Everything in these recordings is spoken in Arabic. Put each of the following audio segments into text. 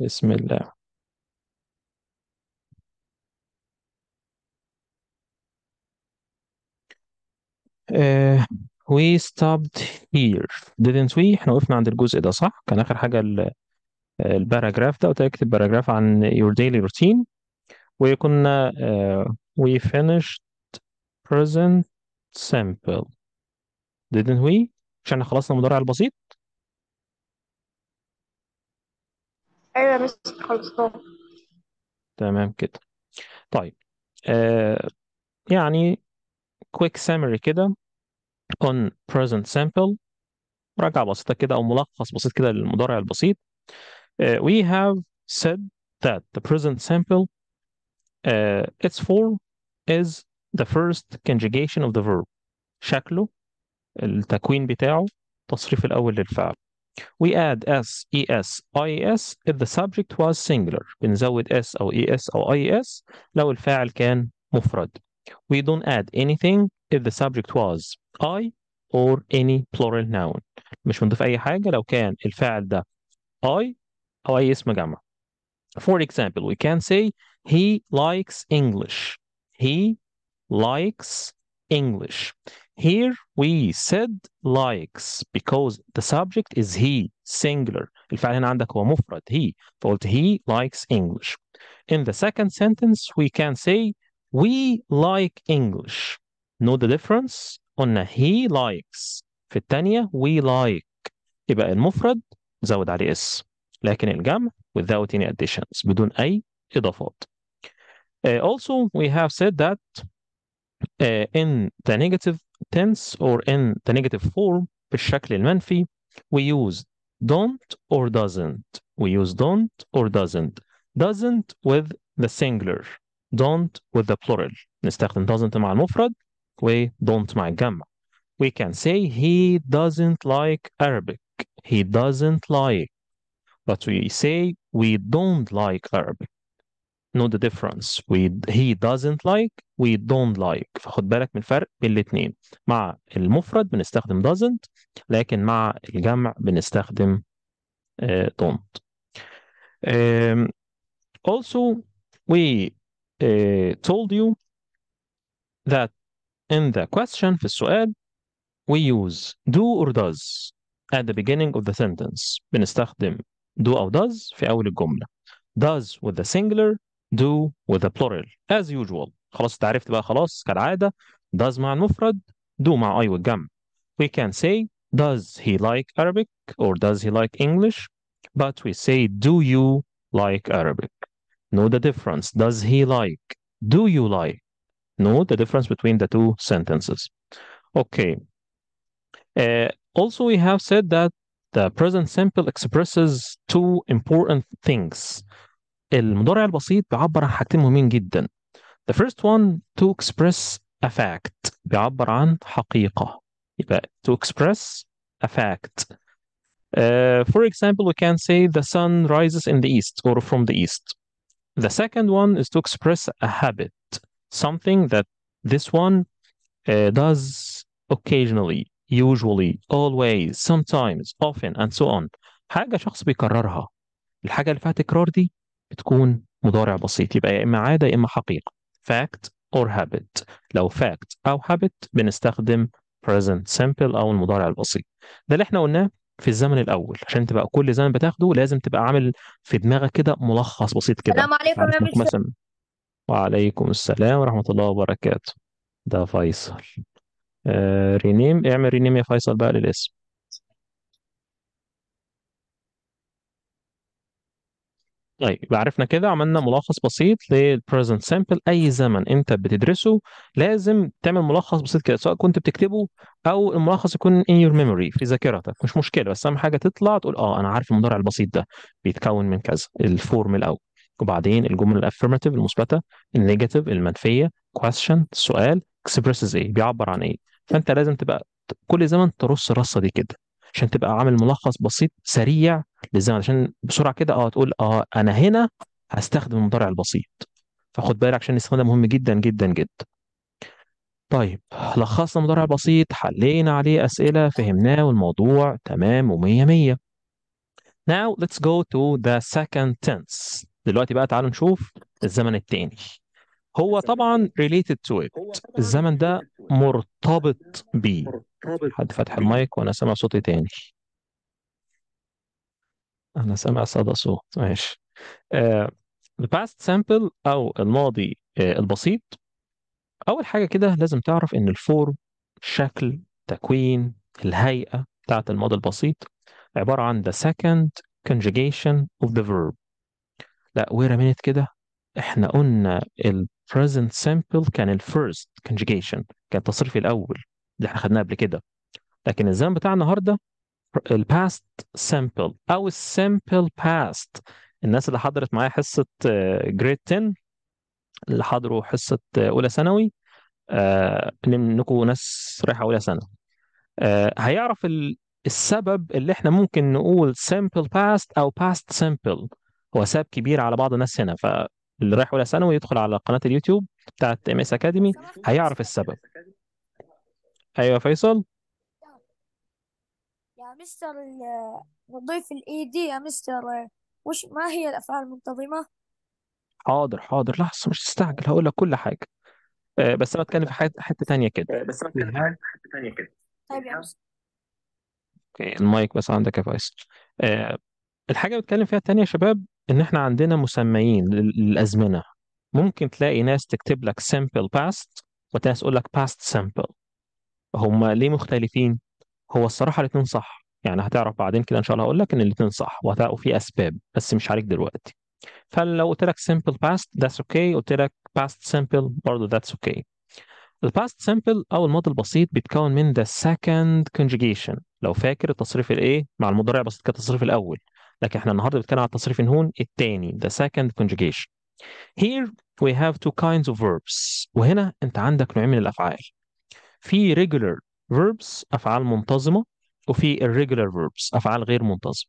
بسم الله uh, we stopped here didn't we احنا وقفنا عند الجزء ده صح كان اخر حاجه الباراجراف ده وتكتب باراجراف عن your daily routine وكنا uh, we finished present simple didn't we عشان خلصنا المضارع البسيط ايوه يا مستر خلصان تمام كده طيب آه يعني quick summary كده on present sample مراجعة بسيطة كده أو ملخص بسيط كده للمضارع البسيط uh, we have said that the present sample uh, its form is the first conjugation of the verb شكله التكوين بتاعه التصريف الأول للفعل we add s, es, ies if the subject was singular بنزود s أو es أو is لو الفاعل كان مفرد we don't add anything if the subject was I or any plural noun مش بنضيف أي حاجة لو كان الفاعل ده I أو أي اسم جمع for example we can say he likes English he likes English here we said likes because the subject is he singular الفعل هنا عندك هو مفرد he فقلت he likes English In the second sentence we can say we like English Know the difference? قلنا he likes في الثانية we like يبقى المفرد زود عليه اس لكن الجمع without any additions بدون أي إضافات uh, Also we have said that uh, in the negative tense or in the negative form بالشكل المنفي we use don't or doesn't we use don't or doesn't doesn't with the singular don't with the plural نستخدم doesn't مع المفرد و don't مع الجمع we can say he doesn't like Arabic he doesn't like but we say we don't like Arabic know the difference we he doesn't like we don't like فخد بالك من الفرق بين الاثنين مع المفرد بنستخدم doesn't لكن مع الجمع بنستخدم uh, don't um, also we uh, told you that in the question في السؤال we use do or does at the beginning of the sentence بنستخدم do أو does في أول الجملة does with the singular do with the plural as usual خلاص تعرفت بقى خلاص كالعادة does مع المفرد do مع I والجمع we can say does he like Arabic or does he like English but we say do you like Arabic know the difference does he like do you like know the difference between the two sentences okay uh, also we have said that the present simple expresses two important things المضارع البسيط بيعبر عن حاجتين مهمين جدا the first one to express a fact بيعبر عن حقيقة يبقى to express a fact uh, for example we can say the sun rises in the east or from the east the second one is to express a habit something that this one uh, does occasionally usually always sometimes often and so on حاجة شخص بيكررها الحاجة اللي فيها تكرار دي بتكون مضارع بسيط يبقى يا إما عادة يا إما حقيقة fact or habit لو fact أو habit بنستخدم present simple أو المضارع البسيط ده اللي إحنا قلناه في الزمن الاول عشان تبقى كل زمن بتاخده لازم تبقى عامل في دماغك كده ملخص بسيط كده السلام عليكم يا مستر مثلا وعليكم السلام ورحمه الله وبركاته ده فيصل آه رينيم اعمل رينيم يا فيصل بقى للاسم طيب يبقى عرفنا كده عملنا ملخص بسيط للبريزنت سامبل اي زمن انت بتدرسه لازم تعمل ملخص بسيط كده سواء كنت بتكتبه او الملخص يكون ان يور ميموري في ذاكرتك مش مشكله بس اهم حاجه تطلع تقول اه انا عارف المضارع البسيط ده بيتكون من كذا الفورم الاول وبعدين الجمل الافرمتيف المثبته النيجاتيف المنفيه كويشن سؤال اكسبريسز ايه بيعبر عن ايه فانت لازم تبقى كل زمن ترص الرصه دي كده عشان تبقى عامل ملخص بسيط سريع للزمن عشان بسرعه كده اه تقول اه انا هنا هستخدم المضارع البسيط فخد بالك عشان الاستخدام مهم جدا جدا جدا طيب لخصنا المضارع بسيط حلينا عليه اسئله فهمناه والموضوع تمام و100 100 Now let's go to the second tense دلوقتي بقى تعالوا نشوف الزمن التاني هو طبعا ريليتد تو ات الزمن ده مرتبط بيه حد فتح المايك وانا سامع صوتي تاني انا سامع صدى صوت ماشي ذا باست سامبل او الماضي آه البسيط اول حاجه كده لازم تعرف ان الفورم شكل تكوين الهيئه بتاعت الماضي البسيط عباره عن the second conjugation of the verb لا وير minute كده احنا قلنا ال present simple كان ال first conjugation كان التصريف الأول اللي احنا خدناه قبل كده لكن الزمن بتاع النهارده ال past simple أو ال simple past الناس اللي حضرت معايا حصة آه، grade 10 اللي حضروا حصة آه، أولى ثانوي منكم آه، ناس رايحة أولى سنة هيعرف السبب اللي احنا ممكن نقول simple past أو past simple هو سبب كبير على بعض الناس هنا ف اللي رايح اولى ثانوي يدخل على قناه اليوتيوب بتاعت ام اس اكاديمي هيعرف السبب ايوه فيصل يا مستر نضيف الاي دي e يا مستر وش ما هي الافعال المنتظمه حاضر حاضر لحظه مش تستعجل هقول لك كل حاجه آه، بس انا بتكلم في حته ثانيه كده آه، بس انا بتكلم في حته ثانيه كده طيب يا مستر اوكي المايك بس عندك يا فيصل آه، الحاجه اللي بتكلم فيها الثانيه يا شباب ان احنا عندنا مسميين للازمنه ممكن تلاقي ناس تكتب لك simple past وتناس تقول لك past simple هما ليه مختلفين هو الصراحه الاثنين صح يعني هتعرف بعدين كده ان شاء الله هقول لك ان الاثنين صح وهتلاقوا في اسباب بس مش عليك دلوقتي فلو قلت لك simple past that's okay قلت لك past simple برضه that's okay الباست سمبل او الماضي البسيط بيتكون من the second conjugation لو فاكر التصريف الايه مع المضارع بسيط كتصريف الاول لكن احنا النهارده بنتكلم على التصريف النون الثاني the second conjugation here we have two kinds of verbs وهنا انت عندك نوعين من الافعال في regular verbs افعال منتظمه وفي irregular verbs افعال غير منتظمه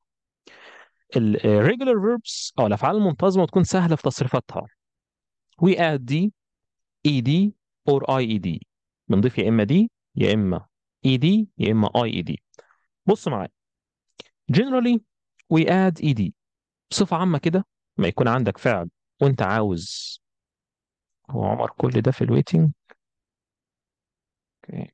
الريجولار verbs او الافعال المنتظمه تكون سهله في تصريفاتها we add اور اي اي دي بنضيف يا اما دي يا اما اي e دي يا اما اي دي بص معايا generally we add دي بصفة عامة كده ما يكون عندك فعل وانت عاوز هو عمر كل ده في الويتنج اوكي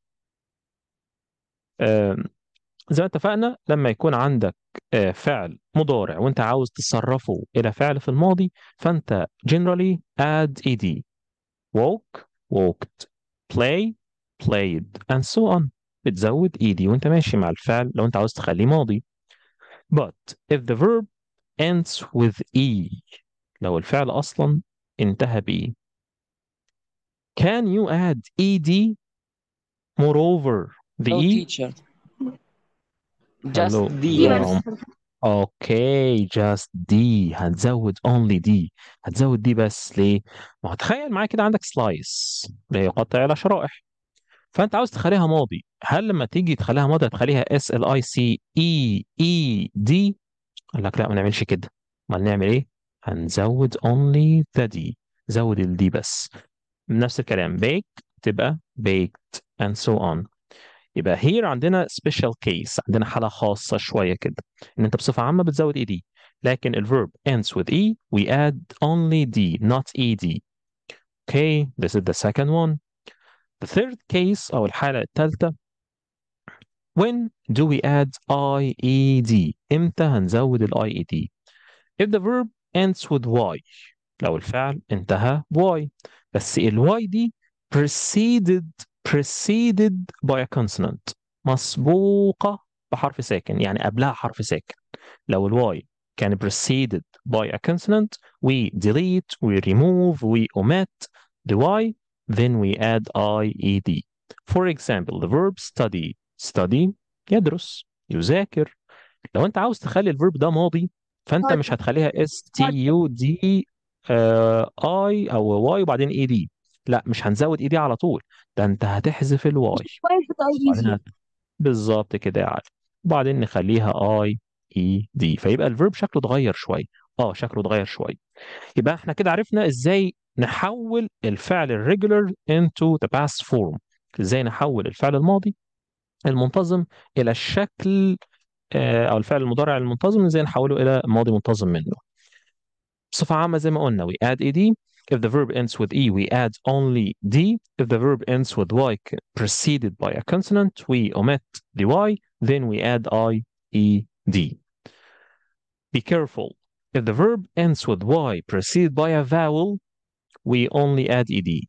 زي ما اتفقنا لما يكون عندك آه، فعل مضارع وانت عاوز تصرفه الى فعل في الماضي فانت generally add دي walk walked play played and so on بتزود دي وانت ماشي مع الفعل لو انت عاوز تخليه ماضي But if the verb ends with E, لو الفعل أصلا انتهى بـ Can you add ED moreover the E? teacher. Hello. Just D. Okay, just D. هتزود only D. هتزود D بس ليه؟ ما هو تخيل معايا كده عندك سلايس اللي هي قطع على شرائح. فانت عاوز تخليها ماضي هل لما تيجي تخليها ماضي هتخليها اس ال اي سي اي اي دي قال لك لا ما نعملش كده امال نعمل ايه هنزود اونلي ذا دي زود ال بس نفس الكلام بيك تبقى بيكت and so on يبقى هير عندنا special case عندنا حالة خاصة شوية كده إن أنت بصفة عامة بتزود اي e دي لكن ال verb ends with e we add only d not ed okay this is the second one The third case أو الحالة الثالثة When do we add IED؟ إمتى هنزود ال IED؟ If the verb ends with Y لو الفعل انتهى Y بس ال Y دي preceded preceded by a consonant مسبوقة بحرف ساكن يعني قبلها حرف ساكن لو y كان preceded by a consonant we delete we remove we omit the y then we add IED. For example, the verb study. Study يدرس يذاكر. لو أنت عاوز تخلي الفيرب ده ماضي فأنت مش هتخليها طيب. S T U D آه، I أو Y وبعدين E D. لا مش هنزود دي e على طول ده أنت هتحذف الواي e بالظبط كده يا علي وبعدين نخليها اي اي دي فيبقى الفيرب شكله اتغير شويه اه شكله اتغير شويه يبقى احنا كده عرفنا ازاي نحول الفعل الريجولر into the past form ازاي نحول الفعل الماضي المنتظم الى الشكل او الفعل المضارع المنتظم ازاي نحوله الى ماضي منتظم منه بصفة عامة زي ما قلنا we add ed if the verb ends with e we add only d if the verb ends with y preceded by a consonant we omit the y then we add i e d be careful if the verb ends with y preceded by a vowel we only add دي e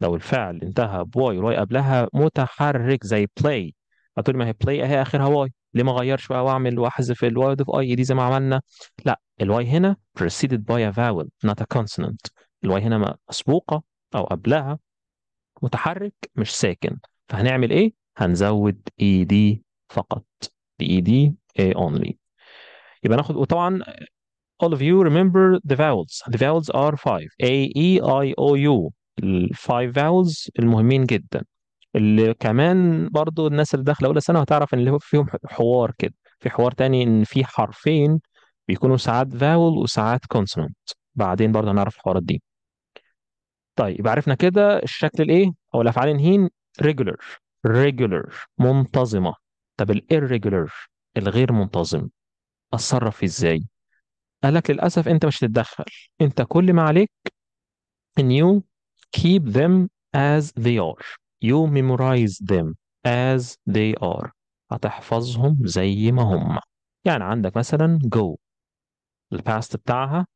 لو الفعل انتهى بواي والواي قبلها متحرك زي play هتقول ما هي play اهي اخرها واي ليه ما اغيرش بقى واعمل واحذف الواي واضيف اي دي زي ما عملنا لا الواي هنا preceded by a vowel not a consonant الواي هنا مسبوقه او قبلها متحرك مش ساكن فهنعمل ايه هنزود اي e دي فقط اي دي اي اونلي يبقى ناخد وطبعا all of you remember the vowels the vowels are five A E I O U Five vowels المهمين جدا اللي كمان برضو الناس اللي داخله اولى سنه هتعرف ان اللي فيهم حوار كده في حوار تاني ان في حرفين بيكونوا ساعات فاول وساعات consonant. بعدين برضه هنعرف الحوارات دي طيب عرفنا كده الشكل الايه او الافعال الهين regular regular منتظمه طب الirregular الغير منتظم اتصرف ازاي قال لك للأسف أنت مش هتتدخل أنت كل ما عليك إن you keep them as they are you memorize them as they are هتحفظهم زي ما هم يعني عندك مثلا go الباست بتاعها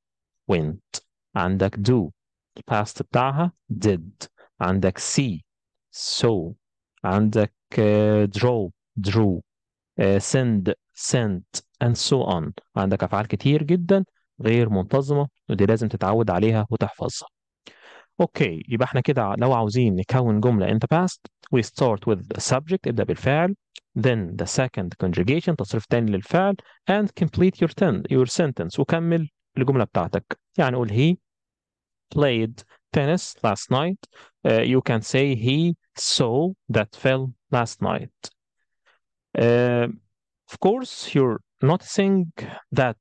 went عندك do الباست بتاعها did عندك see saw عندك uh, draw drew سنت uh, send sent and so on عندك أفعال كتير جدا غير منتظمة ودي لازم تتعود عليها وتحفظها اوكي يبقى احنا كده لو عاوزين نكون جملة in the past we start with the subject ابدأ بالفعل then the second conjugation تصريف تاني للفعل and complete your, ten, your sentence وكمل الجملة بتاعتك يعني قول he played tennis last night uh, you can say he saw that film last night uh, of course your noticing that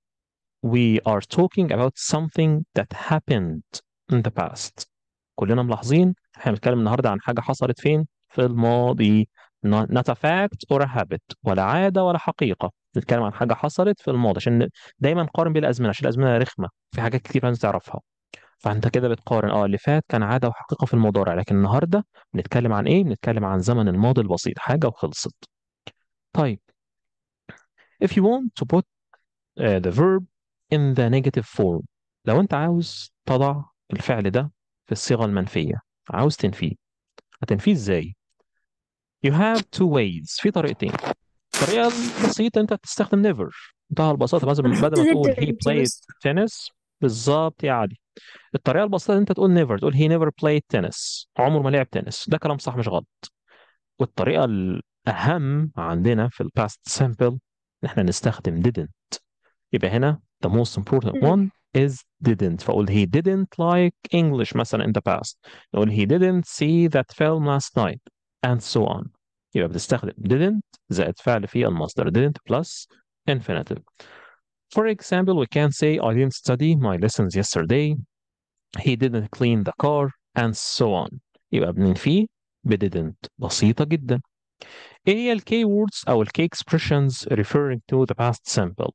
we are talking about something that happened in the past كلنا ملاحظين احنا بنتكلم النهارده عن حاجه حصلت فين في الماضي not a fact or a habit ولا عاده ولا حقيقه نتكلم عن حاجه حصلت في الماضي عشان دايما نقارن بين الازمنه عشان الازمنه رخمه في حاجات كتير لازم تعرفها فانت كده بتقارن اه اللي فات كان عاده وحقيقه في المضارع لكن النهارده بنتكلم عن ايه بنتكلم عن زمن الماضي البسيط حاجه وخلصت طيب if you want to put uh, the verb in the negative form لو انت عاوز تضع الفعل ده في الصيغة المنفية عاوز تنفيه هتنفيه ازاي you have two ways في طريقتين الطريقة البسيطة انت تستخدم never انتهى البساطة مثلا بدل ما تقول he played tennis بالظبط يا علي الطريقة البسيطة انت تقول never تقول he never played tennis عمره ما لعب تنس ده كلام صح مش غلط والطريقة الأهم عندنا في الباست simple احنا نستخدم didn't يبقى هنا the most important one is didn't فقول he didn't like English مثلا in the past نقول he didn't see that film last night and so on يبقى بتستخدم didn't زائد فعل في المصدر didn't plus infinitive For example, we can say I didn't study my lessons yesterday he didn't clean the car and so on يبقى بننفيه ب didn't بسيطة جدا هي ال keywords أو ال key expressions referring to the past simple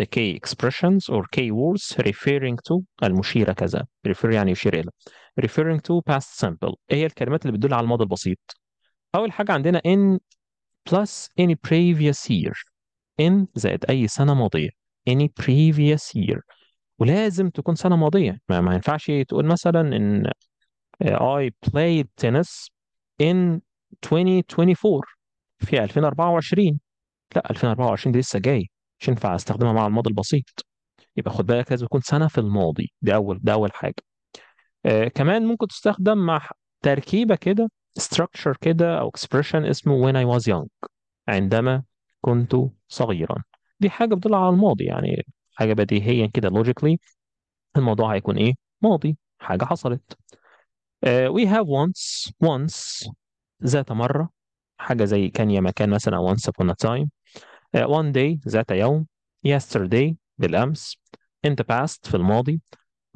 the key expressions or keywords referring to المشيرة كذا refer يعني يشير إلى referring to past simple هي الكلمات اللي بتدل على الماضي البسيط أول حاجة عندنا in plus any previous year in زائد أي سنة ماضية any previous year ولازم تكون سنة ماضية ما, ما ينفعش تقول مثلا إن I played tennis in 2024 في 2024 لا 2024 دي لسه جاي مش ينفع استخدمها مع الماضي البسيط يبقى خد بالك لازم يكون سنه في الماضي دي اول ده اول حاجه آه كمان ممكن تستخدم مع تركيبه كده structure كده او expression اسمه when I was young عندما كنت صغيرا دي حاجه بتطلع على الماضي يعني حاجه بديهيا كده logically الموضوع هيكون ايه ماضي حاجه حصلت uh, we have once once ذات مرة حاجة زي كان يا مكان مثلا once upon a time uh, one day ذات يوم yesterday بالأمس in the past في الماضي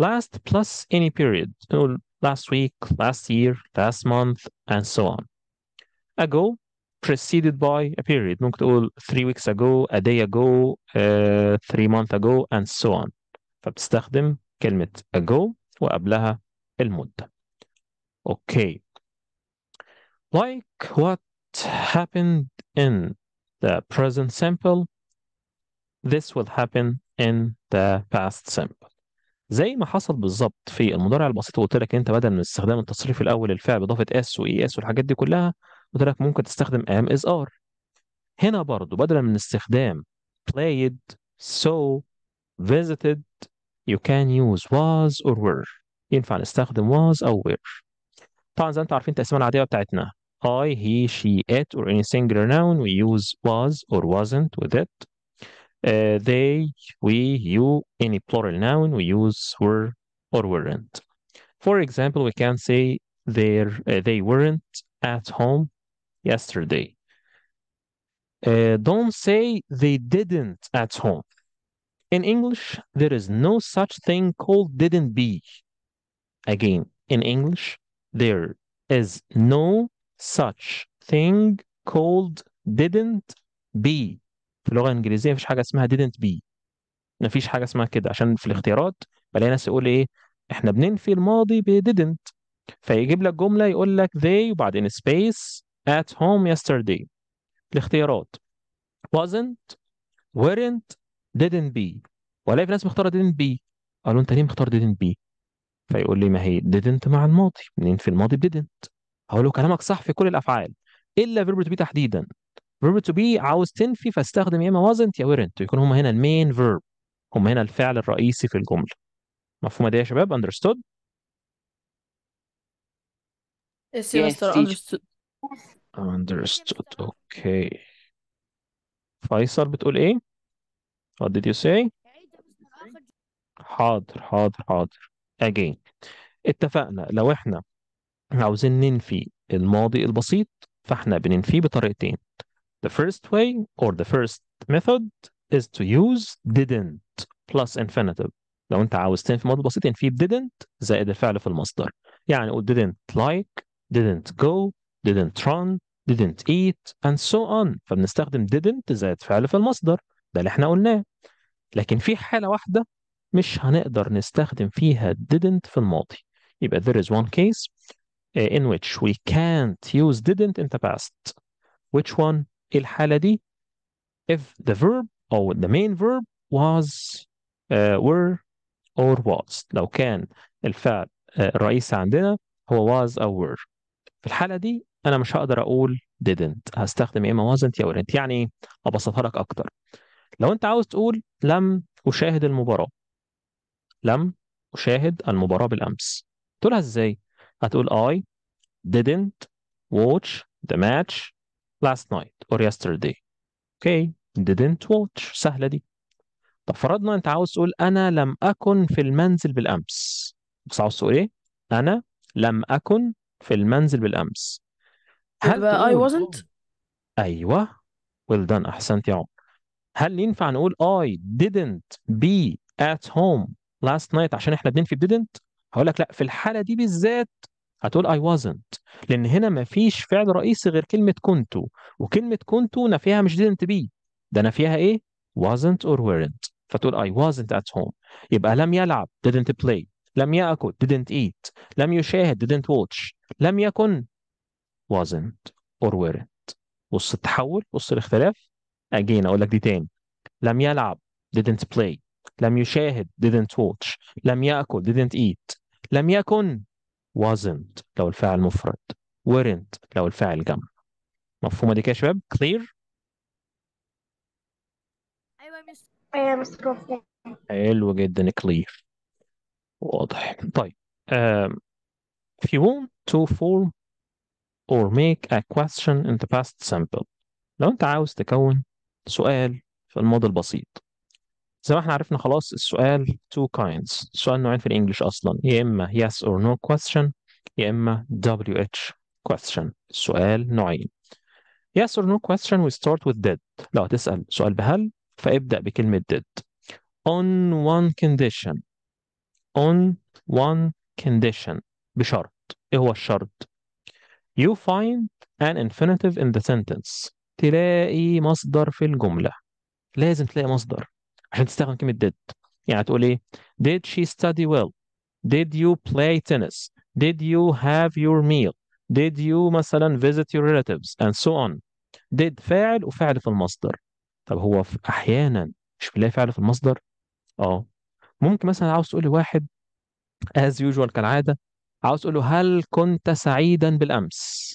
last plus any period نقول last week last year last month and so on ago preceded by a period ممكن تقول three weeks ago a day ago uh, three months ago and so on فبتستخدم كلمة ago وقبلها المدة أوكي Like what happened in the present simple, this will happen in the past simple. زي ما حصل بالظبط في المضارع البسيط وقلت لك انت بدل من استخدام التصريف الاول للفعل باضافه اس واي اس والحاجات دي كلها قلت لك ممكن تستخدم ام از ار هنا برضو بدلا من استخدام played so visited you can use was or were ينفع نستخدم was أو were طبعا زي ما انتم عارفين التقسيمه العاديه بتاعتنا I, he, she, it, or any singular noun. We use was or wasn't with it. Uh, they, we, you, any plural noun. We use were or weren't. For example, we can say uh, they weren't at home yesterday. Uh, don't say they didn't at home. In English, there is no such thing called didn't be. Again, in English, there is no such thing called didn't be في اللغه الانجليزيه مفيش حاجه اسمها didn't be مفيش حاجه اسمها كده عشان في الاختيارات بلاقي ناس يقول ايه احنا بننفي الماضي ب didn't فيجيب لك جمله يقول لك they وبعدين space at home yesterday الاختيارات wasn't weren't didn't be والاقي في ناس مختاره didn't be قالوا انت ليه مختار didn't be فيقول لي ما هي didn't مع الماضي منين في الماضي ب didn't هقول له كلامك صح في كل الافعال الا فيرب تو بي تحديدا فيرب تو بي عاوز تنفي فاستخدم يا اما وازنت يا ويرنت يكون هما هنا المين فيرب هما هنا الفعل الرئيسي في الجمله مفهومه إيه دي يا شباب understood اندرستود اوكي فيصل بتقول ايه what did you say حاضر حاضر حاضر again اتفقنا لو احنا عاوزين ننفي الماضي البسيط فاحنا بننفيه بطريقتين The first way or the first method is to use didn't plus infinitive لو انت عاوز تنفي الماضي البسيط ينفي didn't زائد الفعل في المصدر يعني قول didn't like didn't go didn't run didn't eat and so on فبنستخدم didn't زائد فعل في المصدر ده اللي احنا قلناه لكن في حالة واحدة مش هنقدر نستخدم فيها didn't في الماضي يبقى there is one case Uh, in which we can't use didn't in the past which one الحالة دي if the verb or the main verb was uh, were or was لو كان الفعل uh, الرئيسي عندنا هو was or were في الحالة دي أنا مش هقدر أقول didn't هستخدم يا إما wasn't يا weren't يعني أبسطها لك أكتر لو أنت عاوز تقول لم أشاهد المباراة لم أشاهد المباراة بالأمس تقولها إزاي؟ هتقول I didn't watch the match last night or yesterday. Okay, didn't watch سهلة دي. طب فرضنا أنت عاوز تقول أنا لم أكن في المنزل بالأمس. بس عاوز تقول إيه؟ أنا لم أكن في المنزل بالأمس. هل I wasn't؟ أيوه well done أحسنت يا عمر. هل ينفع نقول I didn't be at home last night عشان احنا بننفي didn't؟ هقول لك لا في الحالة دي بالذات هتقول I wasn't لأن هنا مفيش فعل رئيسي غير كلمة كنت وكلمة كنت نفيها مش didn't be ده نفيها إيه؟ wasn't or weren't فتقول I wasn't at home يبقى لم يلعب didn't play لم يأكل didn't eat لم يشاهد didn't watch لم يكن wasn't or weren't بص التحول بص الاختلاف أجين أقول لك دي تاني لم يلعب didn't play لم يشاهد didn't watch لم يأكل didn't eat لم يكن wasn't لو الفاعل مفرد weren't لو الفاعل جمع مفهومة دي كده يا شباب clear؟ أيوة مس أيوة حلو جدا clear واضح طيب um, if you want to form or make a question in the past simple لو أنت عاوز تكون سؤال في الماضي البسيط زي ما احنا عرفنا خلاص السؤال two kinds السؤال نوعين في الانجليش اصلا يا اما yes or no question يا اما WH question السؤال نوعين yes or no question we start with did لو هتسأل سؤال بهل فابدأ بكلمة did on one condition on one condition بشرط ايه هو الشرط you find an infinitive in the sentence تلاقي مصدر في الجملة لازم تلاقي مصدر عشان تستخدم كلمه did يعني تقول ايه did she study well did you play tennis did you have your meal did you مثلا visit your relatives and so on did فاعل وفعل في المصدر طب هو في احيانا مش بنلاقي فعل في المصدر اه ممكن مثلا عاوز تقول لواحد as usual كالعاده عاوز تقول له هل كنت سعيدا بالامس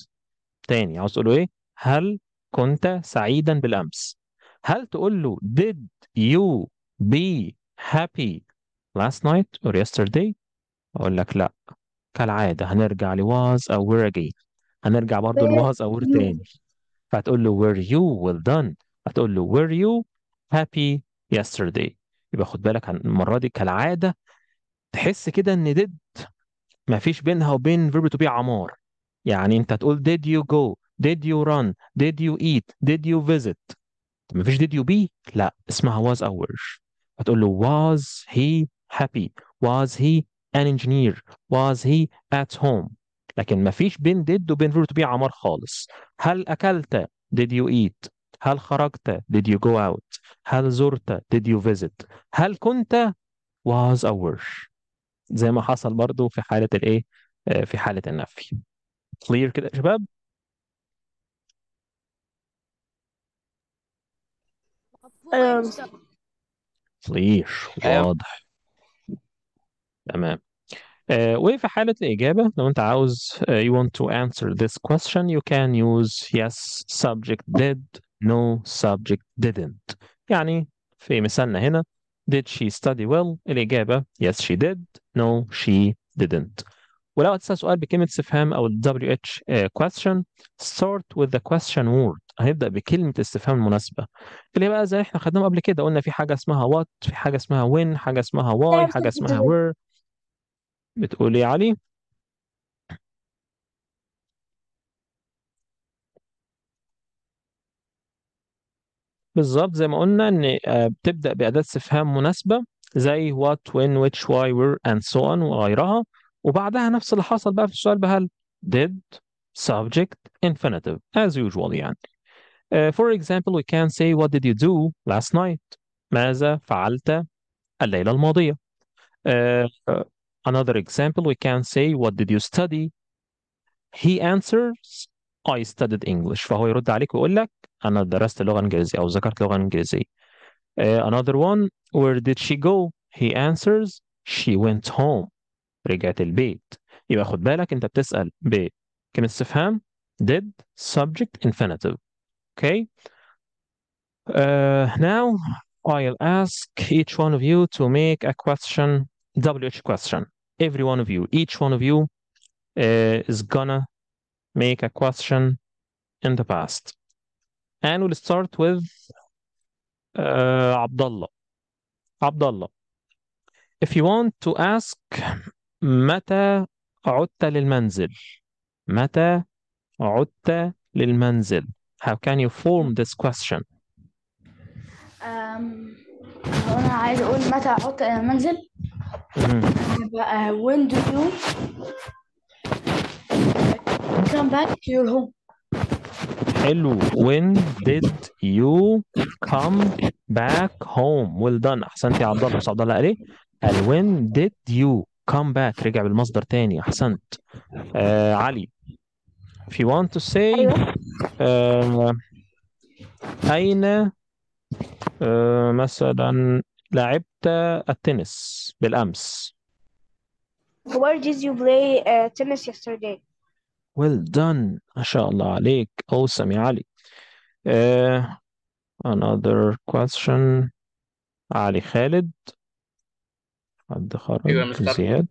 تاني عاوز تقول له ايه هل كنت سعيدا بالامس هل تقول له did you be happy last night or yesterday اقول لك لا كالعاده هنرجع ل was او were again هنرجع برضه ل was او were تاني فهتقول له were you well done هتقول له were you happy yesterday يبقى خد بالك المره دي كالعاده تحس كده ان did ما فيش بينها وبين verb to be عمار يعني انت تقول did you go did you run did you eat did you visit ما فيش did you be لا اسمها was our هتقول له was he happy was he an engineer was he at home لكن ما فيش بين did وبين verb to be عمار خالص هل أكلت did you eat هل خرجت did you go out هل زرت did you visit هل كنت was our زي ما حصل برضو في حالة الايه آه، في حالة النفي clear كده يا شباب Um, ليش واضح تمام وفي حالة الإجابة لو أنت عاوز you want to answer this question you can use yes subject did no subject didn't يعني في مثالنا هنا did she study well الإجابة yes she did no she didn't ولو هتسأل سؤال بكلمة استفهام أو WH question start with the question word هنبدا بكلمه استفهام المناسبه اللي هي بقى زي احنا خدناهم قبل كده قلنا في حاجه اسمها وات في حاجه اسمها وين حاجه اسمها واي حاجه اسمها وير بتقول ايه يا علي بالظبط زي ما قلنا ان آه، بتبدا باداه استفهام مناسبه زي وات وين ويتش واي وير اند سو اون وغيرها وبعدها نفس اللي حصل بقى في السؤال بهل did subject infinitive as usual يعني Uh, for example, we can say, what did you do last night? ماذا فعلت الليلة الماضية? Uh, uh, another example, we can say, what did you study? He answers, I studied English. فهو يرد عليك ويقول لك, أنا درست لغة إنجليزية أو ذكرت لغة إنجليزية. Uh, another one, where did she go? He answers, she went home. رجعت البيت. يبقى خد بالك أنت بتسأل بكلمة استفهام did subject infinitive Okay. Uh, now I'll ask each one of you to make a question, WH question. Every one of you, each one of you uh, is gonna make a question in the past. And we'll start with uh, Abdullah. Abdullah, if you want to ask متى عدت للمنزل؟ متى عدت للمنزل؟ how can you form this question? Um, when do you come back to your home? Hello. when did you come back home well done احسنت يا عبد الله عبد الله when did you come back رجع بالمصدر تاني احسنت آه علي if you want to say أيوة. uh, أين uh, مثلا لعبت التنس بالأمس Where did you play uh, tennis yesterday? Well done ما شاء الله عليك awesome يا علي uh, another question علي خالد حد خرج زياد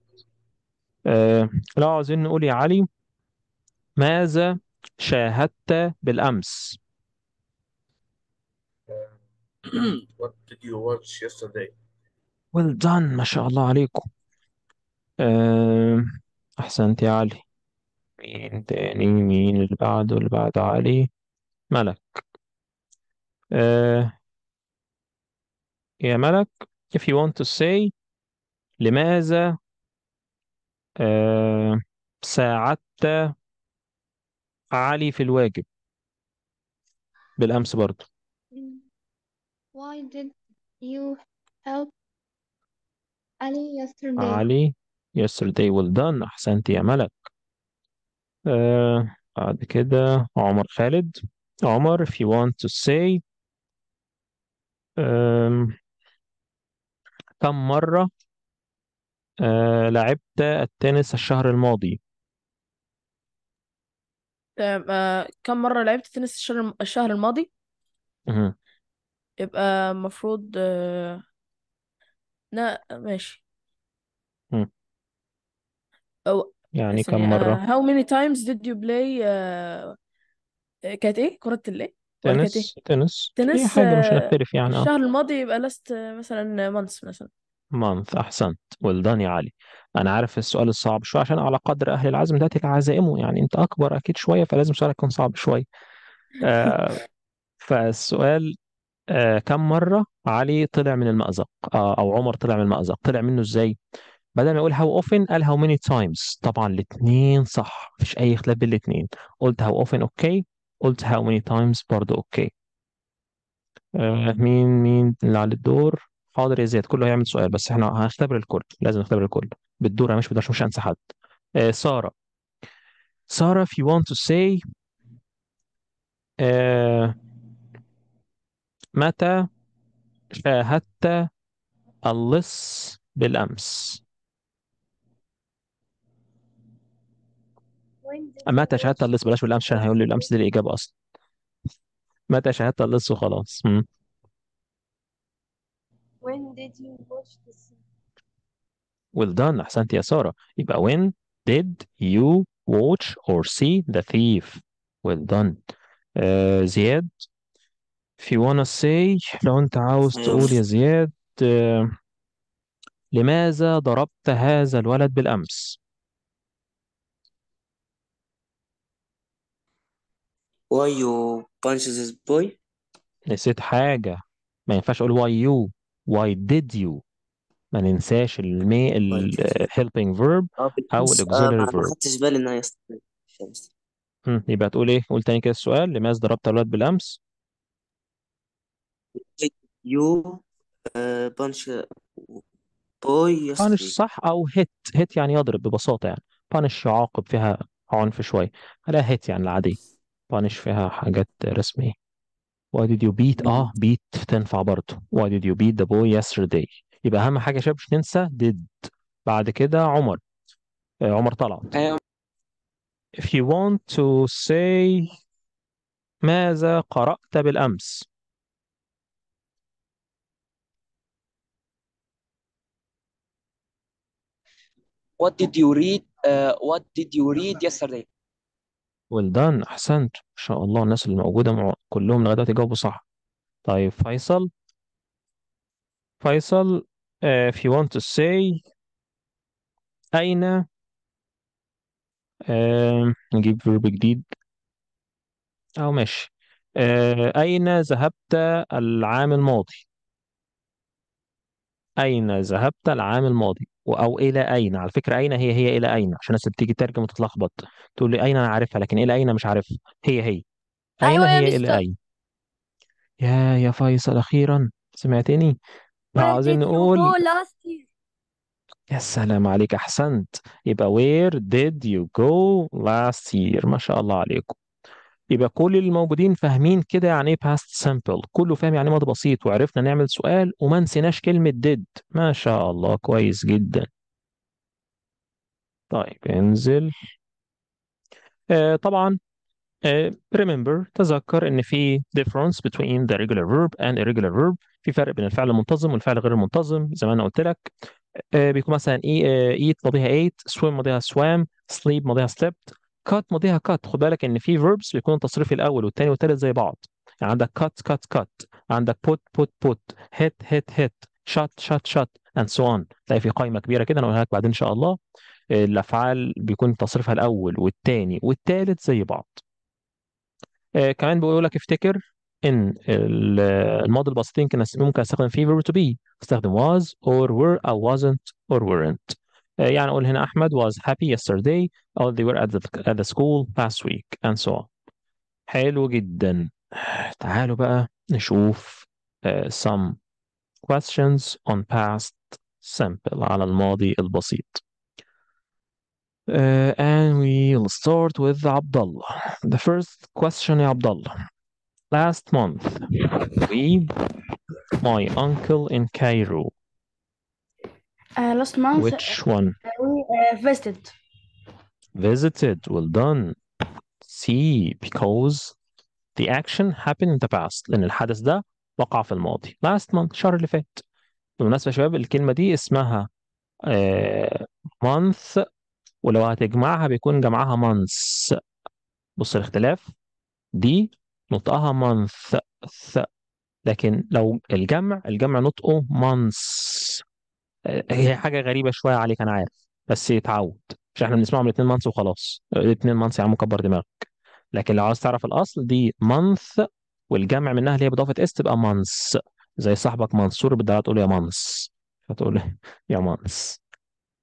لو لا نقول يا علي ماذا شاهدت بالأمس؟ What did you watch yesterday? Well done ما شاء الله عليكم أحسنت يا علي مين تاني مين اللي بعده اللي بعد علي ملك آه، يا ملك if you want to say لماذا آه، ساعدت علي في الواجب بالأمس برضو Why did you help Ali yesterday? علي yesterday well done أحسنت يا ملك آه بعد كده عمر خالد عمر if you want to say آه كم مرة آه لعبت التنس الشهر الماضي آه، كم مرة لعبت تنس الشهر الشهر الماضي مهم. يبقى المفروض لا آه، ماشي أو يعني كم إيه؟ مرة آه، how many times did you play كانت ايه كرة الليل؟ كانت تنس ايه تنس تنس اي حاجة مش هنختلف يعني اه الشهر الماضي يبقى last مثلا months مثلا مانث أحسنت ولدان يا علي أنا عارف السؤال الصعب شوية عشان على قدر أهل العزم ده تتعزمه يعني أنت أكبر أكيد شوية فلازم سؤالك يكون صعب شوية آه فالسؤال آه كم مرة علي طلع من المأزق آه أو عمر طلع من المأزق طلع منه إزاي؟ بدل ما يقول هاو اوفن قال هاو ميني تايمز طبعا الاثنين صح مفيش أي خلاف بين الاثنين قلت هاو اوفن أوكي قلت هاو ميني تايمز برضه أوكي مين مين اللي على الدور؟ حاضر يا زياد كله هيعمل سؤال بس احنا هنختبر الكل لازم نختبر الكل بالدور انا مش مقدرش مش انسى حد آه ساره ساره if you want to say آه متى شاهدت اللص بالأمس متى شاهدت اللص بلاش بالأمس عشان هيقول لي بالأمس دي الإجابة أصلا متى شاهدت اللص وخلاص When did you watch the sea? Well done, أحسنت يا سارة. يبقى when did you watch or see the thief? Well done. Uh, زياد if you wanna say لو أنت عاوز تقول يا زياد uh, لماذا ضربت هذا الولد بالأمس؟ Why you punch this boy? نسيت حاجة ما ينفعش أقول why you why did you ما ننساش المي طيب. helping فيرب آه، او الاكزيلري آه، فيرب ما خدتش بالي انها يبقى تقول ايه قول تاني كده السؤال لماذا ضربت الولد بالامس يو بانش بوي بانش صح او هيت هيت يعني يضرب ببساطه يعني بانش يعاقب فيها عنف شويه على هيت يعني العاديه بانش فيها حاجات رسميه why did you beat اه beat تنفع برضه why did you beat the boy yesterday يبقى اهم حاجه يا شباب مش ننسى did بعد كده عمر آه، عمر طلعت if you want to say ماذا قرأت بالأمس what did you read uh, what did you read yesterday well دان احسنت ما شاء الله الناس اللي موجوده مع... كلهم لغايه دلوقتي جاوبوا صح طيب فيصل فيصل uh, if you want to say أين uh, نجيب فيرب جديد أو ماشي uh, أين ذهبت العام الماضي أين ذهبت العام الماضي او الى اين على فكره اين هي هي الى اين عشان الناس بتيجي تترجم وتتلخبط تقول لي اين انا عارفها لكن الى اين مش عارفها هي هي اين أيوة يا هي الى مستر اين يا يا فيصل اخيرا سمعتني عاوزين نقول يا سلام عليك احسنت يبقى وير ديد يو جو لاست يير ما شاء الله عليكم يبقى كل الموجودين فاهمين كده يعني ايه past simple كله فاهم يعني إيه ماضي بسيط وعرفنا نعمل سؤال وما نسيناش كلمة did ما شاء الله كويس جدا طيب انزل آه طبعا آه remember تذكر ان في difference between the regular verb and irregular verb في فرق بين الفعل المنتظم والفعل غير المنتظم زي ما انا قلت لك آه بيكون مثلا ايه eat ماضيها ate swim ماضيها swam sleep ماضيها slept كات ماضيها كات خد بالك ان في فيربس بيكون التصريف الاول والثاني والثالث زي بعض يعني عندك كات كات كات عندك بوت بوت بوت هيت هيت هيت شات شات شات اند سو اون تلاقي في قائمه كبيره كده انا اقولها لك بعدين ان شاء الله الافعال بيكون تصريفها الاول والثاني والثالث زي بعض آه كمان بيقول لك افتكر ان الماضي البسيطين يمكن ممكن استخدم فيه فيرب تو بي استخدم was or were او wasn't or weren't Uh, يعني أقول هنا أحمد was happy yesterday or oh, they were at the, at the school last week and so on حلو جدا تعالوا بقى نشوف uh, some questions on past simple على الماضي البسيط Uh, and we'll start with Abdullah. The first question, Abdullah. Last month, we, my uncle in Cairo, آه، last month. Which one? we uh, visited. Visited. Well done. See, because the action happened in the past. لأن الحدث ده وقع في الماضي. Last month. الشهر اللي فات. بالمناسبة يا شباب الكلمة دي اسمها uh, month ولو هتجمعها بيكون جمعها months. بص الاختلاف دي نطقها month لكن لو الجمع الجمع نطقه months هي حاجه غريبه شويه عليك انا عارف بس اتعود مش احنا بنسمعهم الاثنين مانث وخلاص الاثنين مانث يا عم كبر دماغك لكن لو عاوز تعرف الاصل دي مانث والجمع منها اللي هي باضافه اس تبقى مانس زي صاحبك منصور بدها تقول يا مانس فتقول يا مانس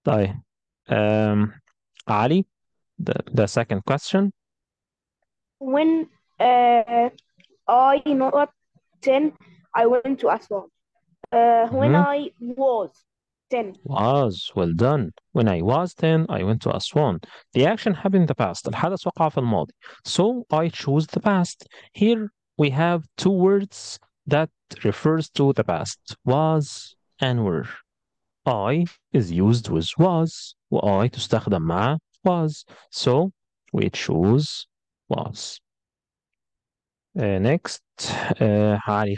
طيب أم. علي ذا the كويستشن when uh, I not 10 I went to Aswan uh, when mm -hmm. I was 10. Was. Well done. When I was 10, I went to Aswan. The action happened in the past. الحدث وقع في الماضي. So I chose the past. Here we have two words that refers to the past. Was and were. I is used with was. وI تستخدم مع was. So we choose was. Uh, next, uh, علي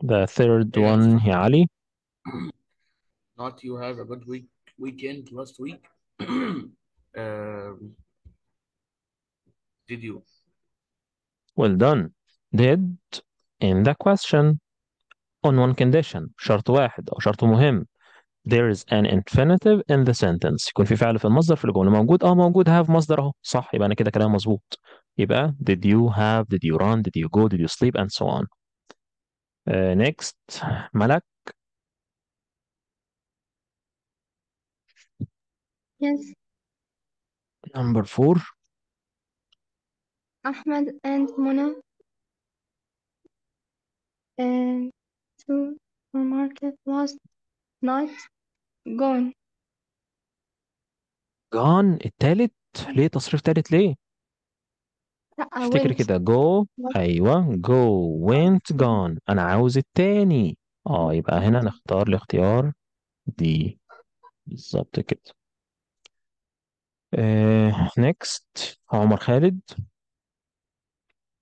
The third yeah. one, yeah, Ali. Not you have a good week weekend last week. um, did you? Well done. Did in the question on one condition شرط واحد أو شرط مهم there is an infinitive in the sentence يكون في فعل في المصدر في الجملة موجود اه موجود have مصدر اهو صح يبقى انا كده كلام مظبوط يبقى did you have did you run did you go did you sleep and so on uh, next, Malak. Yes. Number four. Ahmed and Mona. And to the market last night. Gone. Gone التالت ليه تصريف تالت ليه؟ افتكر كده go ايوه go went gone انا عاوز التاني اه يبقى هنا نختار الاختيار دي بالظبط كده آه next عمر خالد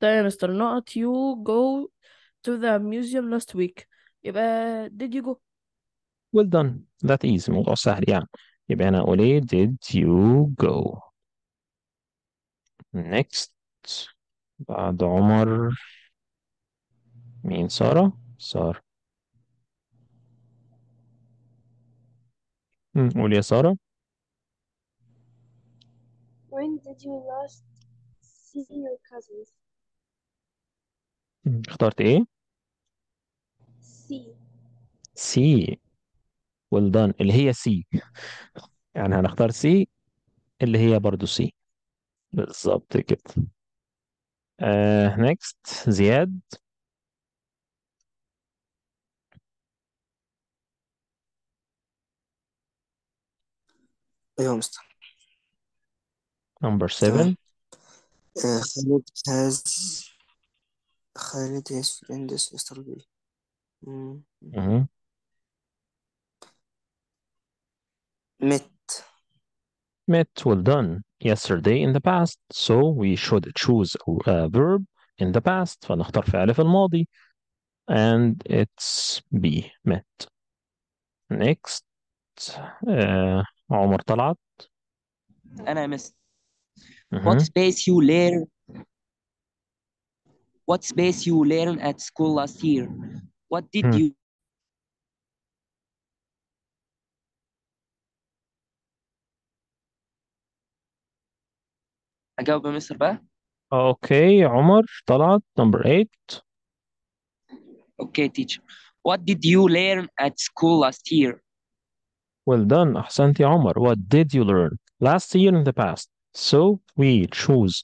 طيب يا مستر not you go to the museum last week يبقى did you go well done that is موضوع سهل يعني يبقى انا اقول ايه did you go next بعد عمر مين سارة سارة قول يا سارة When did you last see your cousins? اخترت ايه See. سي well done اللي هي سي يعني هنختار سي اللي هي برضو سي بالظبط كده Uh, next, Ziad. ايوه مستر Number seven. Uh, Khalid has Khalid has friends yesterday. Mm. Mm-hmm. mm-hmm. Met met will done yesterday in the past so we should choose a verb in the past فنختار فعل في الماضي and it's be met next uh, عمر طلعت أنا مست mm-hmm. what space you learn what space you learn at school last year what did mm. you اجاوب بمصر بقى Okay, عمر طلعت number eight. okay teacher what did you learn at school last year Well done, أحسنت يا عمر. What did you learn last year in the past? So we choose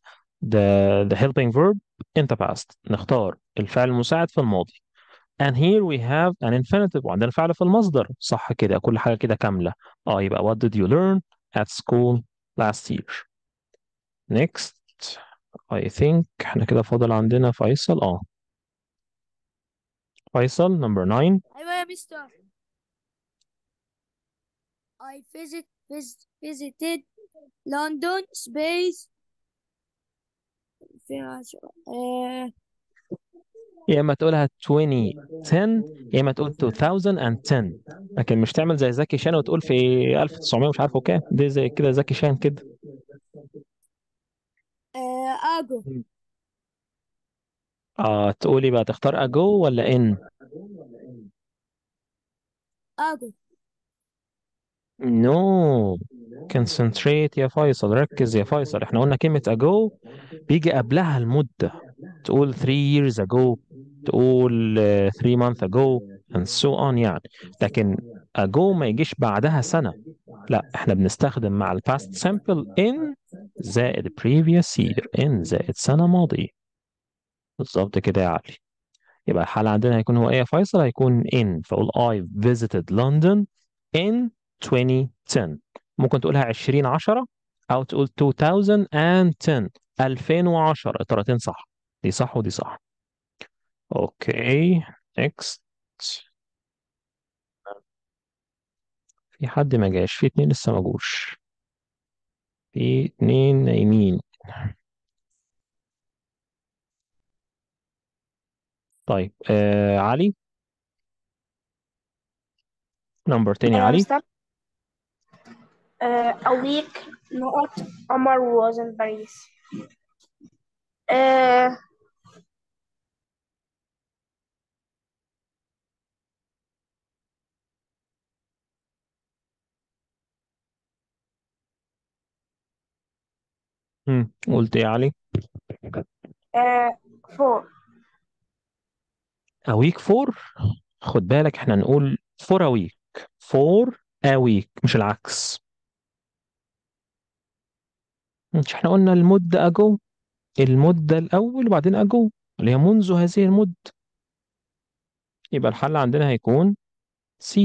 the the helping verb in the past. نختار الفعل المساعد في الماضي. And here we have an infinitive وعندنا فعل في المصدر صح كده كل حاجة كده كاملة. اه يبقى what did you learn at school last year next I think احنا كده فاضل عندنا فيصل اه فيصل number 9 ايوه يا مستر I visit, visit visited London space uh, آه. يا اما تقولها 2010 يا اما تقول 2010 لكن مش تعمل زي زكي شان وتقول في 1900 مش عارفه كام دي زي كده زكي شان كده آه، أجو آه تقولي بقى تختار أجو ولا إن أجو نو كونسنتريت يا فيصل ركز يا فيصل احنا قلنا كلمة أجو بيجي قبلها المدة تقول 3 years ago تقول 3 آه، months ago and so on يعني لكن ago ما يجيش بعدها سنة لا احنا بنستخدم مع ال past simple in زائد previous year in زائد سنة ماضية بالظبط كده يا علي يبقى الحالة عندنا هيكون هو ايه يا فيصل هيكون in فاقول I visited London in 2010 ممكن تقولها 2010 او تقول 2010 2010 اطارتين صح دي صح ودي صح اوكي next في حد ما جاش في اتنين لسه ما جوش في اتنين نايمين طيب آه علي نمبر تاني آه، علي مستر week not Omar was in Paris. Uh, قلت ايه يا علي؟ آه فور A week four خد بالك احنا نقول for a week for a week مش العكس مش احنا قلنا المدة ago المدة الأول وبعدين ago اللي هي منذ هذه المدة يبقى الحل عندنا هيكون C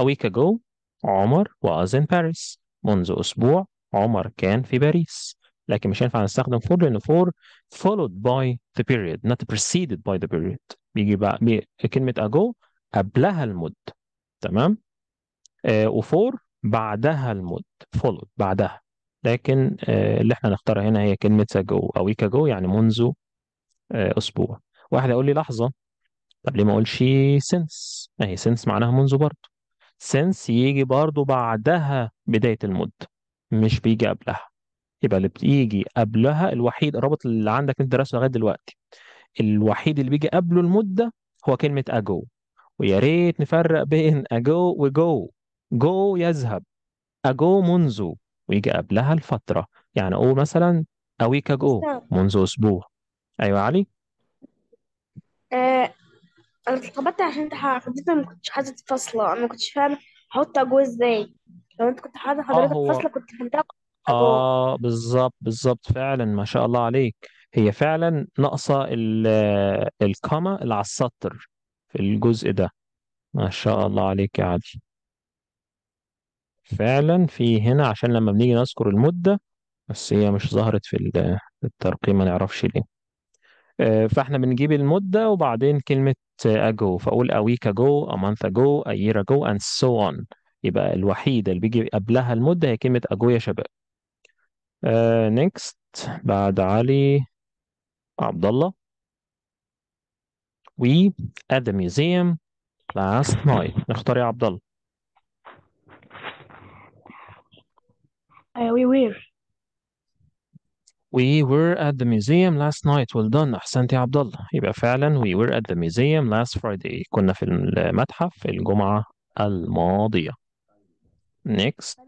a week ago عمر was in Paris منذ أسبوع عمر كان في باريس لكن مش هينفع نستخدم فور لان فور followed by the period not preceded by the period بيجي بقى بي كلمه ago قبلها المده تمام آه وفور بعدها المد followed بعدها لكن آه اللي احنا نختارها هنا هي كلمه ago او week ago يعني منذ آه اسبوع واحد يقول لي لحظه طب ليه ما اقولش since اهي since معناها منذ برضه since يجي برضه بعدها بدايه المده مش بيجي قبلها يبقى اللي بتيجي قبلها الوحيد الرابط اللي عندك انت درسته لغايه دلوقتي الوحيد اللي بيجي قبله المده هو كلمه اجو ويا ريت نفرق بين اجو وجو جو يذهب اجو منذ ويجي قبلها الفتره يعني اقول مثلا اويك اجو منذ اسبوع ايوه علي آه، انا اتلخبطت عشان حضرتك ما كنتش حاطط الفصله انا ما كنتش فاهم احط اجو ازاي لو انت كنت حاطط آه، حضرتك فصله كنت فهمتها آه بالظبط بالظبط فعلا ما شاء الله عليك هي فعلا ناقصة ال- اللي على السطر في الجزء ده ما شاء الله عليك يا علي فعلا في هنا عشان لما بنيجي نذكر المدة بس هي مش ظهرت في الترقيم ما نعرفش ليه آه، فاحنا بنجيب المدة وبعدين كلمة أجو آه، فأقول a week ago a month ago a year ago and so on يبقى الوحيدة اللي بيجي قبلها المدة هي كلمة أجو يا شباب نيكست بعد علي عبد الله we at the museum last night نختار يا عبد الله وي we were We were at the museum last night. Well done. أحسنت يا عبد الله. يبقى فعلا we were at the museum last Friday. كنا في المتحف الجمعة الماضية. Next.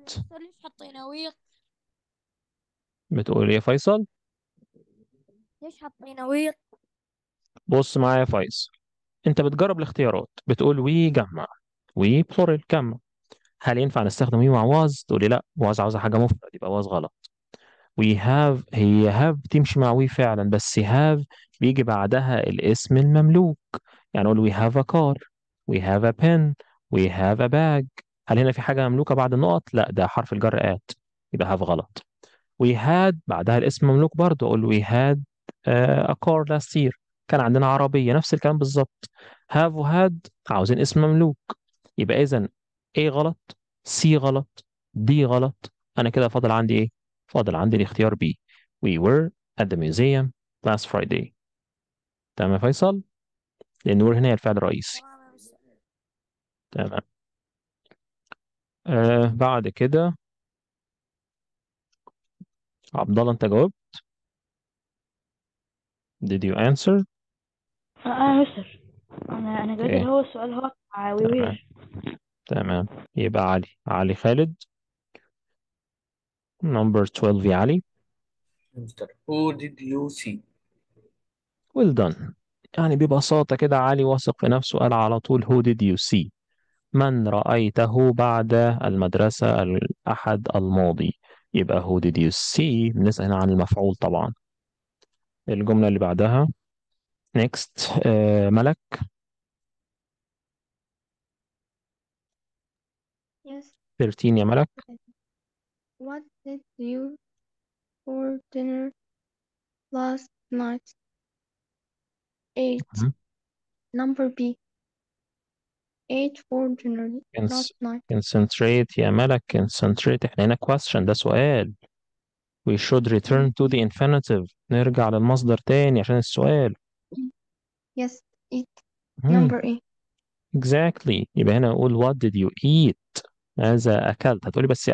بتقول ايه فيصل ليش حاطين بص معايا يا فيصل انت بتجرب الاختيارات بتقول وي جمع وي بلورال جمع هل ينفع نستخدم وي مع واز تقول لي لا واز عاوزه حاجه مفرد يبقى واز غلط وي هاف هي هاف بتمشي مع وي فعلا بس هاف بيجي بعدها الاسم المملوك يعني اقول وي هاف ا كار وي هاف ا بن وي هاف ا باج هل هنا في حاجه مملوكه بعد النقط لا ده حرف الجر ات يبقى هاف غلط we had بعدها الاسم مملوك برضه اقول we had a car last year كان عندنا عربية نفس الكلام بالظبط have had عاوزين اسم مملوك يبقى إذا A غلط C غلط D غلط أنا كده فاضل عندي إيه؟ فاضل عندي الاختيار B we were at the museum last Friday تمام يا فيصل؟ لأن were هنا الفعل الرئيسي تمام آه بعد كده عبد الله انت جاوبت did you answer آه آه مستر أنا أنا جاوبت إيه. اللي هو السؤال هو بتاع وي تمام تمام يبقى علي علي خالد number 12 يا علي مستر who did you see well done يعني ببساطة كده علي واثق في نفسه قال على طول who did you see من رأيته بعد المدرسة الأحد الماضي يبقى who did you see بنسأل هنا عن المفعول طبعا الجملة اللي بعدها next آه ملك yes 13 يا ملك what did you for dinner last night 8 number B eight for general not Cons- concentrate يا ملك concentrate احنا هنا question ده سؤال we should return to the infinitive نرجع للمصدر تاني عشان السؤال yes eat hmm. number eight exactly يبقى هنا نقول what did you eat ماذا أكلت هتقولي بس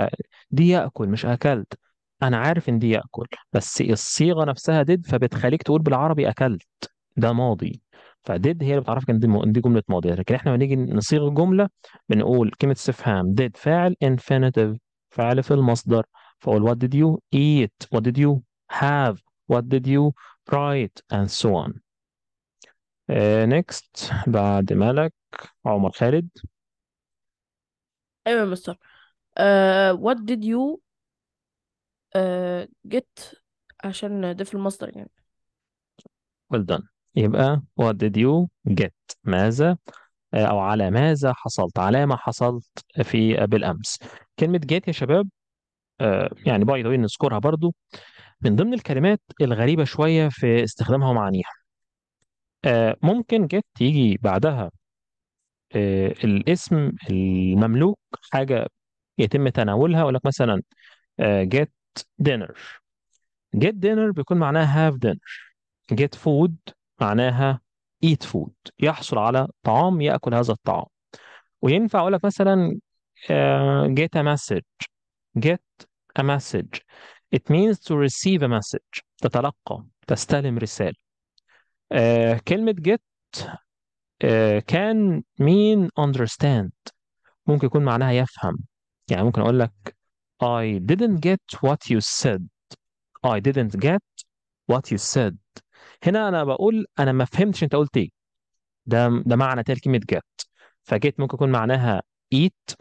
دي يأكل مش أكلت أنا عارف إن دي يأكل بس الصيغة نفسها did فبتخليك تقول بالعربي أكلت ده ماضي فديد هي اللي بتعرفك ان دي جمله ماضيه لكن احنا لما نيجي نصيغ الجمله بنقول كلمه استفهام ديد فاعل infinitive فعل في المصدر فاقول what did you eat what did you have what did you write and so on نيكست آه، next بعد مالك عمر خالد ايوه يا مستر وات آه، what did you آه، get عشان ده في المصدر يعني well done يبقى what did you get ماذا آه، أو على ماذا حصلت على ما حصلت في آه، بالأمس كلمة get يا شباب آه، يعني باي ذا نذكرها برضو من ضمن الكلمات الغريبة شوية في استخدامها ومعانيها ممكن get يجي بعدها الاسم المملوك حاجة يتم تناولها يقول لك مثلا get dinner get dinner بيكون معناها have dinner get food معناها eat food يحصل على طعام يأكل هذا الطعام وينفع أقول لك مثلا get a message get a message it means to receive a message تتلقى تستلم رسالة كلمة get can mean understand ممكن يكون معناها يفهم يعني ممكن أقول لك I didn't get what you said I didn't get what you said هنا انا بقول انا ما فهمتش انت قلت ايه ده ده معنى تاني لكلمه جت فجيت ممكن يكون معناها eat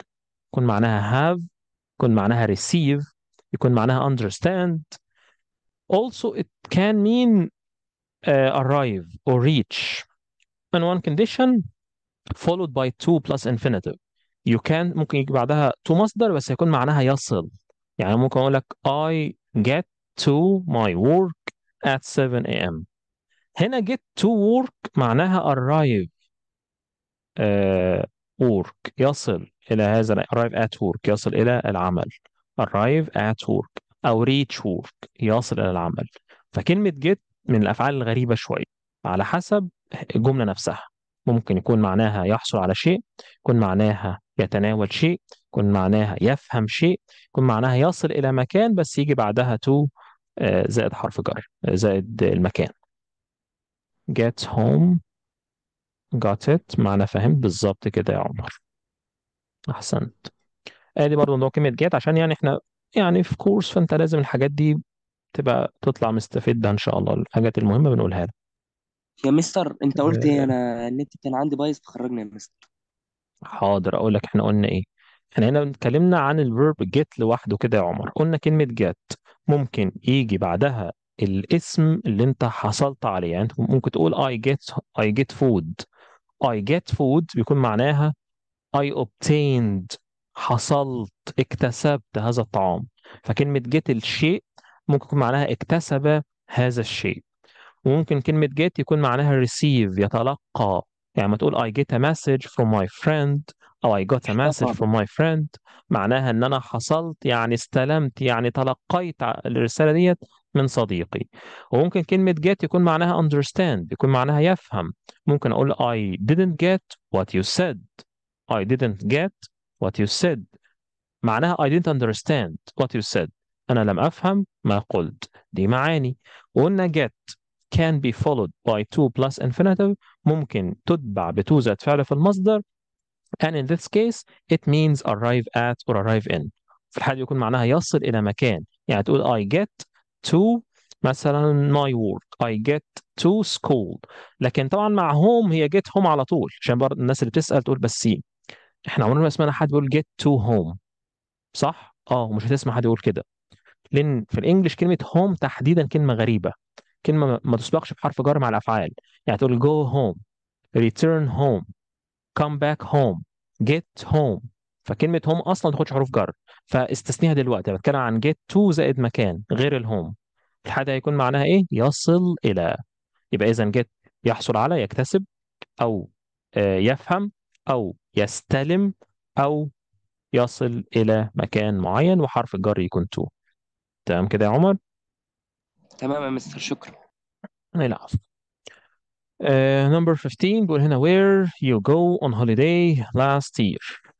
يكون معناها have يكون معناها ريسيف يكون معناها understand also it can mean uh, arrive or reach in one condition followed by two plus infinitive you can ممكن يجي بعدها to مصدر بس هيكون معناها يصل يعني ممكن اقول لك I get to my work at 7 a.m. هنا get to work معناها arrive uh, work يصل إلى هذا arrive at work يصل إلى العمل arrive at work أو reach work يصل إلى العمل فكلمة get من الأفعال الغريبة شوية على حسب الجملة نفسها ممكن يكون معناها يحصل على شيء يكون معناها يتناول شيء يكون معناها يفهم شيء يكون معناها يصل إلى مكان بس يجي بعدها to آه، زائد حرف جر آه، زائد المكان get home got it معنى فاهم بالظبط كده يا عمر احسنت ادي برضه نوع كلمه جت عشان يعني احنا يعني في كورس فانت لازم الحاجات دي تبقى تطلع مستفده ان شاء الله الحاجات المهمه بنقولها لك يا مستر انت قلت إيه، آه. انا النت كان عندي بايظ فخرجني يا مستر حاضر اقول لك احنا قلنا ايه احنا هنا اتكلمنا عن الفيرب جيت لوحده كده يا عمر قلنا كلمه جيت ممكن يجي بعدها الاسم اللي انت حصلت عليه يعني انت ممكن تقول I get I get food I get food بيكون معناها I obtained حصلت اكتسبت هذا الطعام فكلمة get الشيء ممكن يكون معناها اكتسب هذا الشيء وممكن كلمة get يكون معناها receive يتلقى يعني ما تقول I get a message from my friend أو I got a message from my friend معناها إن أنا حصلت يعني استلمت يعني تلقيت الرسالة ديت من صديقي وممكن كلمة get يكون معناها understand يكون معناها يفهم ممكن أقول I didn't get what you said I didn't get what you said معناها I didn't understand what you said أنا لم أفهم ما قلت دي معاني وقلنا get can be followed by two plus infinitive ممكن تتبع بتو ذات فعل في المصدر and in this case it means arrive at or arrive in في الحالة يكون معناها يصل إلى مكان يعني تقول I get to مثلا my work I get to school لكن طبعا مع هوم هي get home على طول عشان برضه الناس اللي بتسأل تقول بس احنا عمرنا ما سمعنا حد بيقول get to home صح؟ اه ومش هتسمع حد يقول كده لان في الانجليش كلمه هوم تحديدا كلمه غريبه كلمه ما تسبقش بحرف جر مع الافعال يعني تقول go home return home come back home get home فكلمه هوم اصلا ما تاخدش حروف جر فاستثنيها دلوقتي انا بتكلم عن جيت تو زائد مكان غير الهوم الحاجه هيكون معناها ايه يصل الى يبقى اذا جيت يحصل على يكتسب او آه، يفهم او يستلم او يصل الى مكان معين وحرف الجر يكون تو تمام كده يا عمر تمام يا مستر شكرا العفو Uh, آه، number 15 بيقول هنا where you go on holiday last year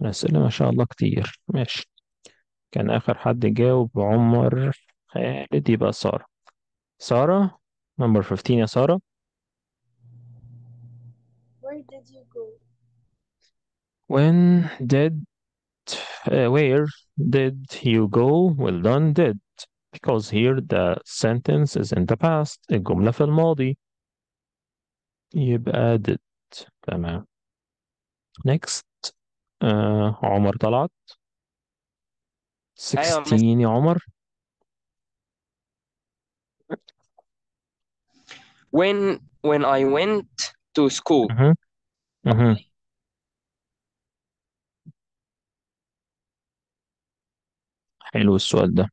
الأسئلة ما شاء الله كتير ماشي كان آخر حد جاوب عمر خالد يبقى سارة سارة نمبر 15 يا سارة Where did you go? When did uh, where did you go? Well done did because here the sentence is in the past الجملة في الماضي يبقى did تمام next آه عمر طلعت ايوه مس 16 يا عمر when when I went to school أها أها حلو السؤال ده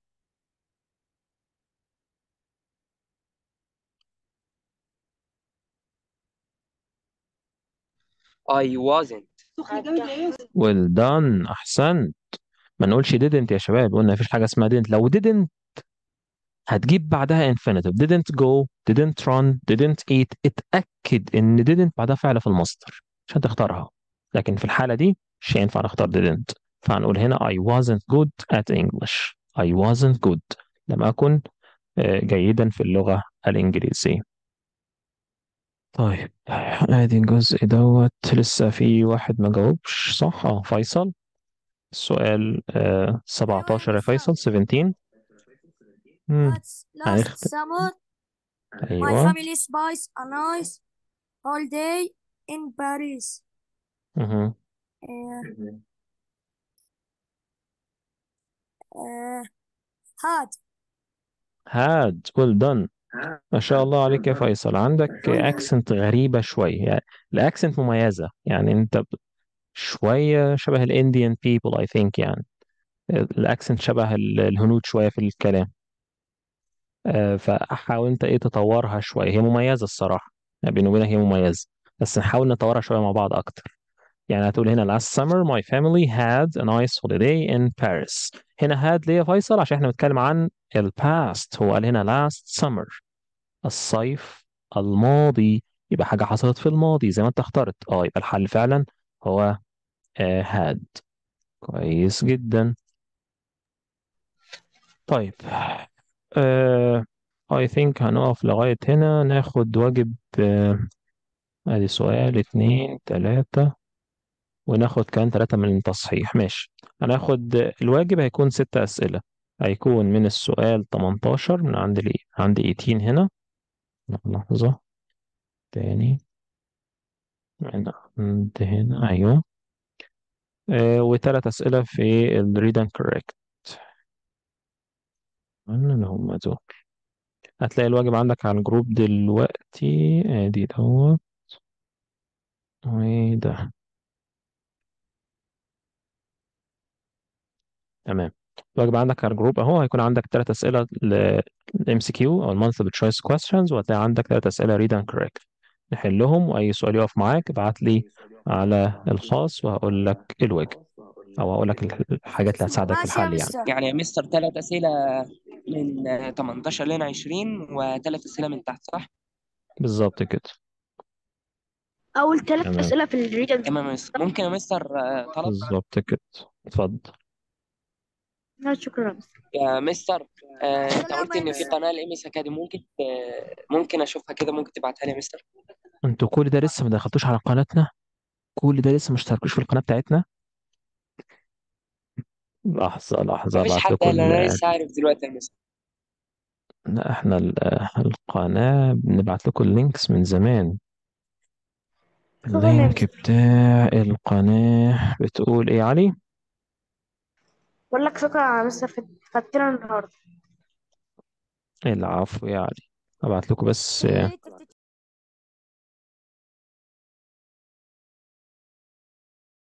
I wasn't سخن جامد يا well done احسنت ما نقولش didn't يا شباب قلنا مفيش حاجه اسمها didn't لو didn't هتجيب بعدها infinitive didn't go didn't run didn't eat اتأكد ان didn't بعدها فعل في المصدر عشان تختارها لكن في الحالة دي مش هينفع نختار didn't فهنقول هنا I wasn't good at English I wasn't good لم أكن آه، جيدا في اللغة الإنجليزية طيب ادي الجزء دوت لسه في واحد ما جاوبش صح اه فيصل السؤال آه 17 يا فيصل 17 امم Last, last summer, my family spies a nice holiday in Paris. had had well done ما شاء الله عليك يا فيصل عندك اكسنت غريبة شوية يعني الاكسنت مميزة يعني انت شوية شبه الانديان بيبل اي ثينك يعني الاكسنت شبه الهنود شوية في الكلام آه، فحاول انت ايه تطورها شوية هي مميزة الصراحة يعني بيني وبينك هي مميزة بس نحاول نطورها شوية مع بعض اكتر يعني هتقول هنا last summer my family had a nice holiday in Paris هنا had ليه يا فيصل عشان احنا بنتكلم عن الباست هو قال هنا last summer الصيف الماضي يبقى حاجة حصلت في الماضي زي ما أنت اخترت أه يبقى الحل فعلا هو آه، هاد had كويس جدا طيب آه I think هنقف لغاية هنا ناخد واجب آه ادي سؤال اتنين تلاتة وناخد كمان تلاتة من التصحيح ماشي هناخد الواجب هيكون ست أسئلة هيكون من السؤال 18 من عند لي عند 18 هنا لحظة تاني من عند هنا أيوه آه وتلات أسئلة في الريد أند كوركت اللي هما دول هتلاقي الواجب عندك على الجروب دلوقتي ادي دوت وده تمام لو طيب، عندك على الجروب اهو هيكون عندك ثلاث اسئله للام سي كيو او المالتيبل تشويس كويستشنز وهتلاقي عندك ثلاث اسئله ريد اند كوريكت نحلهم واي سؤال يقف معاك ابعت لي على الخاص وهقول لك الوجه او هقول لك الحاجات اللي هتساعدك في الحل يعني يعني يا مستر ثلاث اسئله من 18 لين 20 وثلاث اسئله من تحت صح بالظبط كده اول ثلاث اسئله في الريجن تمام ممكن يا مستر آه، طلب بالظبط كده اتفضل لا شكرا يا مستر آه، انت قلت ان في قناه الام اس اكاديمي ممكن ممكن اشوفها كده ممكن تبعتها لي يا مستر انتوا كل ده لسه ما دخلتوش على قناتنا كل ده لسه ما اشتركتوش في القناه بتاعتنا لحظه لحظه مفيش ابعت حد قال انا لسه عارف دلوقتي يا مستر لا احنا القناه بنبعت لكم اللينكس من زمان اللينك بتاع القناه بتقول ايه يا علي بقول لك شكرا على مستر فت- النهارده العفو يعني علي لكم بس